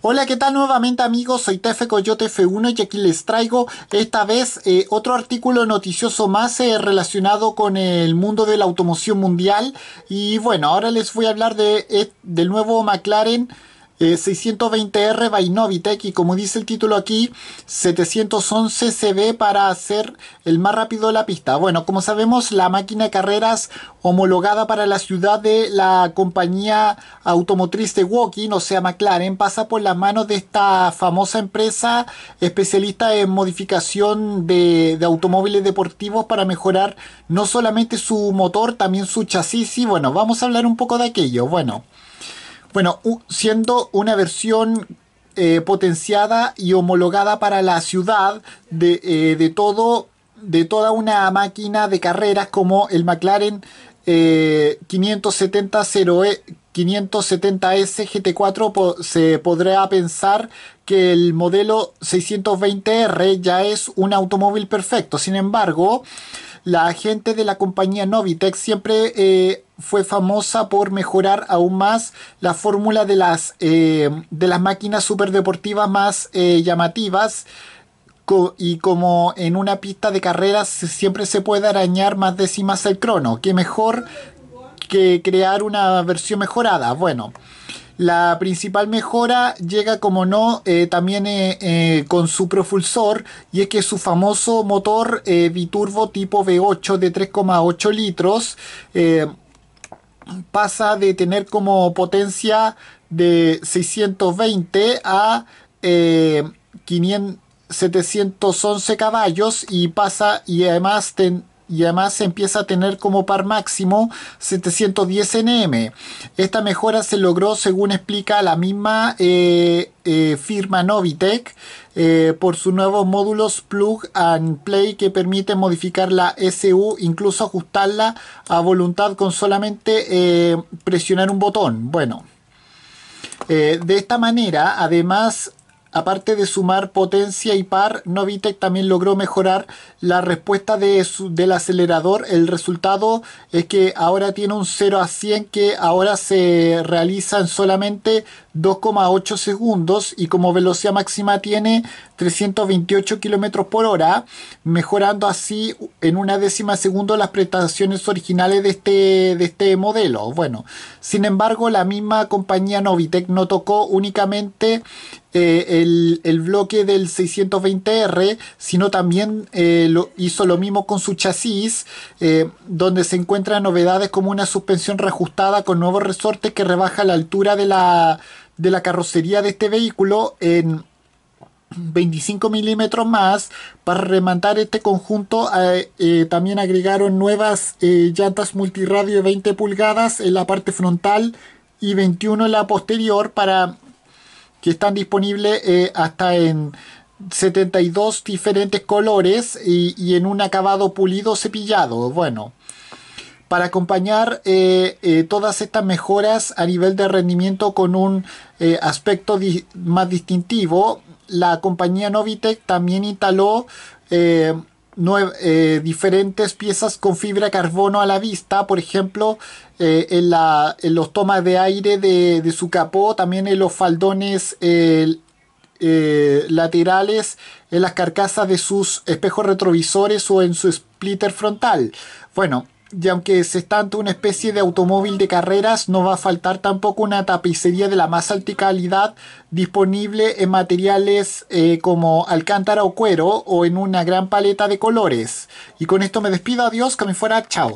Hola, ¿qué tal nuevamente amigos? Soy Tefe Coyote F1 y aquí les traigo esta vez eh, otro artículo noticioso más eh, relacionado con el mundo de la automoción mundial. Y bueno, ahora les voy a hablar de, eh, del nuevo McLaren 620R eh, by Novitec y como dice el título aquí, 711 CB para hacer el más rápido de la pista. Bueno, como sabemos, la máquina de carreras homologada para la ciudad de la compañía automotriz de Walking, o sea McLaren, pasa por las manos de esta famosa empresa especialista en modificación de, de automóviles deportivos para mejorar no solamente su motor, también su chasis. Y bueno, vamos a hablar un poco de aquello. Bueno. Bueno, siendo una versión eh, potenciada y homologada para la ciudad eh, de, todo de toda una máquina de carreras como el McLaren 570 0E 570S GT4 se podrá pensar que el modelo 620R ya es un automóvil perfecto. Sin embargo, la gente de la compañía Novitec siempre eh, fue famosa por mejorar aún más la fórmula de las, eh, de las máquinas superdeportivas más eh, llamativas y como en una pista de carreras siempre se puede arañar más décimas el crono, qué mejor que crear una versión mejorada. Bueno, la principal mejora llega, como no, eh, también eh, eh, con su propulsor y es que su famoso motor biturbo tipo V8 de 3,8 litros pasa de tener como potencia de 620 a 500, 711 caballos y pasa y además ten, y además empieza a tener como par máximo 710 NM. Esta mejora se logró, según explica la misma eh, eh, firma Novitec, eh, por sus nuevos módulos Plug and Play que permiten modificar la SU, incluso ajustarla a voluntad con solamente presionar un botón. Bueno. de esta manera, además, aparte de sumar potencia y par, Novitec también logró mejorar la respuesta del acelerador. El resultado es que ahora tiene un 0 a 100 que ahora se realiza en solamente 2,8 segundos y como velocidad máxima tiene 328 kilómetros por hora, mejorando así en una décima segundo las prestaciones originales de este, de este modelo. Bueno, sin embargo, la misma compañía Novitec no tocó únicamente eh, el, bloque del 620R, sino también eh, hizo lo mismo con su chasis, eh, donde se encuentran novedades como una suspensión reajustada con nuevos resortes que rebaja la altura de la, carrocería de este vehículo en 25 milímetros más para rematar este conjunto también agregaron nuevas llantas multirradio de 20 pulgadas en la parte frontal y 21 en la posterior para que están disponibles eh, hasta en 72 diferentes colores y, en un acabado pulido cepillado. Bueno, para acompañar eh, eh, todas estas mejoras a nivel de rendimiento con un aspecto más distintivo, la compañía Novitec también instaló eh, diferentes piezas con fibra carbono a la vista, por ejemplo, eh, en, la, los tomas de aire de, su capó, también en los faldones eh, laterales, en las carcasas de sus espejos retrovisores o en su splitter frontal. Bueno, y aunque se está una especie de automóvil de carreras, no va a faltar tampoco una tapicería de la más alta calidad disponible en materiales eh, como alcántara o cuero o en una gran paleta de colores. Y con esto me despido, adiós, que me fuera, chao.